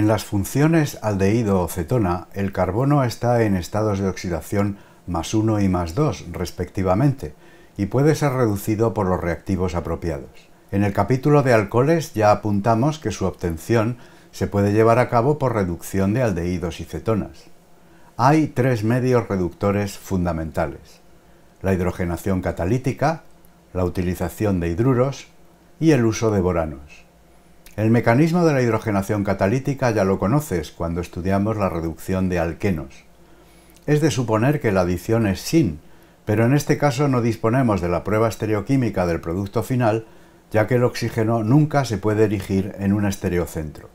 En las funciones aldehído o cetona, el carbono está en estados de oxidación más 1 y más 2, respectivamente, y puede ser reducido por los reactivos apropiados. En el capítulo de alcoholes ya apuntamos que su obtención se puede llevar a cabo por reducción de aldehídos y cetonas. Hay tres medios reductores fundamentales. La hidrogenación catalítica, la utilización de hidruros y el uso de boranos. El mecanismo de la hidrogenación catalítica ya lo conoces cuando estudiamos la reducción de alquenos. Es de suponer que la adición es sin, pero en este caso no disponemos de la prueba estereoquímica del producto final, ya que el oxígeno nunca se puede erigir en un estereocentro.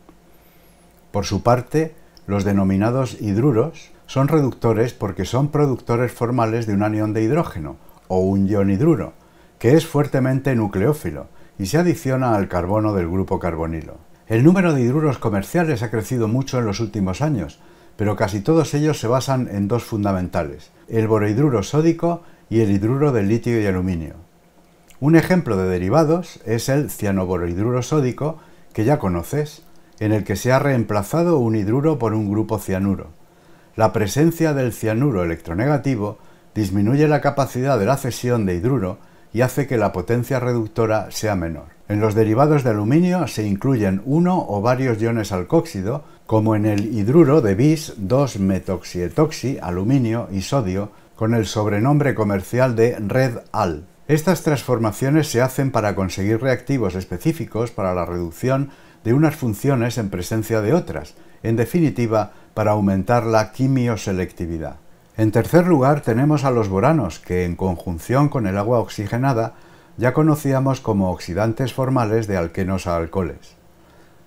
Por su parte, los denominados hidruros son reductores porque son productores formales de un anión de hidrógeno, o un ion hidruro, que es fuertemente nucleófilo, y se adiciona al carbono del grupo carbonilo. El número de hidruros comerciales ha crecido mucho en los últimos años, pero casi todos ellos se basan en dos fundamentales, el borohidruro sódico y el hidruro de litio y aluminio. Un ejemplo de derivados es el cianoborohidruro sódico, que ya conoces, en el que se ha reemplazado un hidruro por un grupo cianuro. La presencia del cianuro electronegativo disminuye la capacidad de la cesión de hidruro y hace que la potencia reductora sea menor. En los derivados de aluminio se incluyen uno o varios iones alcóxido, como en el hidruro de bis 2-metoxietoxi, aluminio y sodio, con el sobrenombre comercial de red al. Estas transformaciones se hacen para conseguir reactivos específicos para la reducción de unas funciones en presencia de otras, en definitiva, para aumentar la quimioselectividad. En tercer lugar tenemos a los boranos, que en conjunción con el agua oxigenada ya conocíamos como oxidantes formales de alquenos a alcoholes.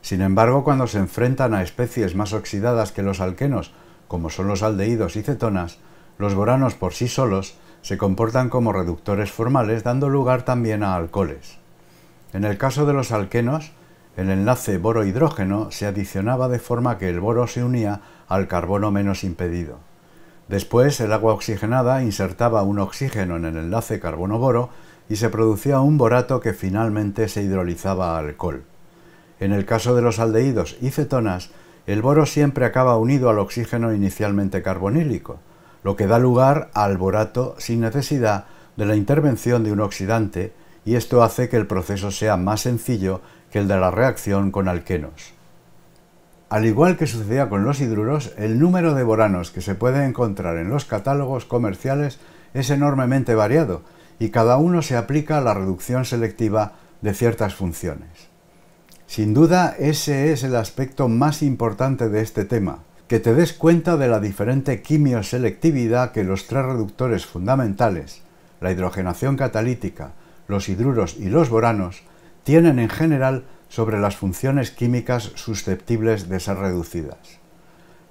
Sin embargo, cuando se enfrentan a especies más oxidadas que los alquenos, como son los aldehídos y cetonas, los boranos por sí solos se comportan como reductores formales dando lugar también a alcoholes. En el caso de los alquenos, el enlace boro-hidrógeno se adicionaba de forma que el boro se unía al carbono menos impedido. Después, el agua oxigenada insertaba un oxígeno en el enlace carbono-boro y se producía un borato que finalmente se hidrolizaba a alcohol. En el caso de los aldehídos y cetonas, el boro siempre acaba unido al oxígeno inicialmente carbonílico, lo que da lugar al borato sin necesidad de la intervención de un oxidante y esto hace que el proceso sea más sencillo que el de la reacción con alquenos. Al igual que sucedía con los hidruros, el número de boranos que se puede encontrar en los catálogos comerciales es enormemente variado y cada uno se aplica a la reducción selectiva de ciertas funciones. Sin duda, ese es el aspecto más importante de este tema, que te des cuenta de la diferente quimioselectividad que los tres reductores fundamentales, la hidrogenación catalítica, los hidruros y los boranos, tienen en general sobre las funciones químicas susceptibles de ser reducidas.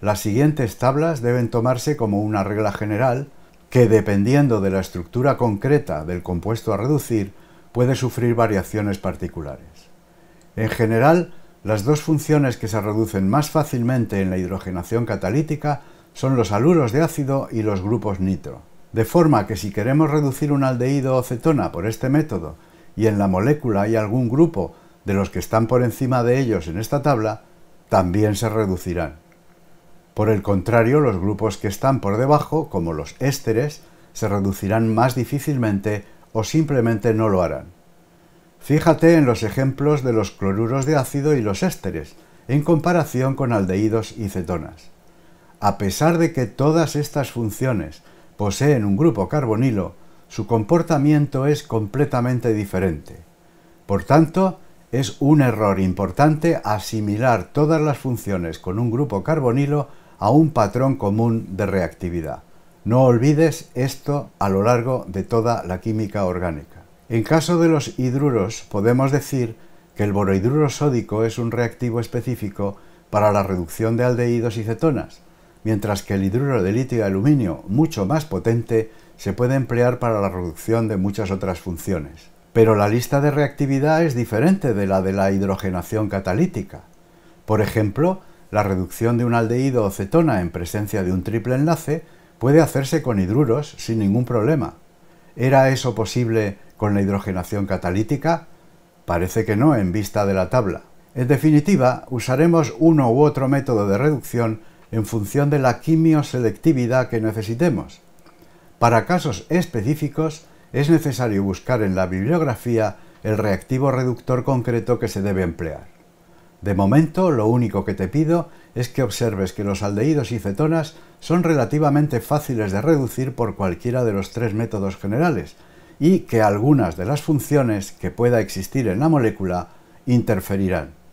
Las siguientes tablas deben tomarse como una regla general que dependiendo de la estructura concreta del compuesto a reducir puede sufrir variaciones particulares. En general, las dos funciones que se reducen más fácilmente en la hidrogenación catalítica son los aluros de ácido y los grupos nitro. De forma que si queremos reducir un aldehído o cetona por este método y en la molécula hay algún grupo de los que están por encima de ellos en esta tabla también se reducirán. Por el contrario, los grupos que están por debajo, como los ésteres, se reducirán más difícilmente o simplemente no lo harán. Fíjate en los ejemplos de los cloruros de ácido y los ésteres, en comparación con aldehídos y cetonas. A pesar de que todas estas funciones poseen un grupo carbonilo, su comportamiento es completamente diferente. Por tanto, es un error importante asimilar todas las funciones con un grupo carbonilo a un patrón común de reactividad. No olvides esto a lo largo de toda la química orgánica. En caso de los hidruros, podemos decir que el borohidruro sódico es un reactivo específico para la reducción de aldehídos y cetonas, mientras que el hidruro de litio y aluminio, mucho más potente, se puede emplear para la reducción de muchas otras funciones. Pero la lista de reactividad es diferente de la de la hidrogenación catalítica. Por ejemplo, la reducción de un aldehído o cetona en presencia de un triple enlace puede hacerse con hidruros sin ningún problema. ¿Era eso posible con la hidrogenación catalítica? Parece que no en vista de la tabla. En definitiva, usaremos uno u otro método de reducción en función de la quimioselectividad que necesitemos. Para casos específicos, es necesario buscar en la bibliografía el reactivo reductor concreto que se debe emplear. De momento, lo único que te pido es que observes que los aldehídos y cetonas son relativamente fáciles de reducir por cualquiera de los tres métodos generales y que algunas de las funciones que pueda existir en la molécula interferirán.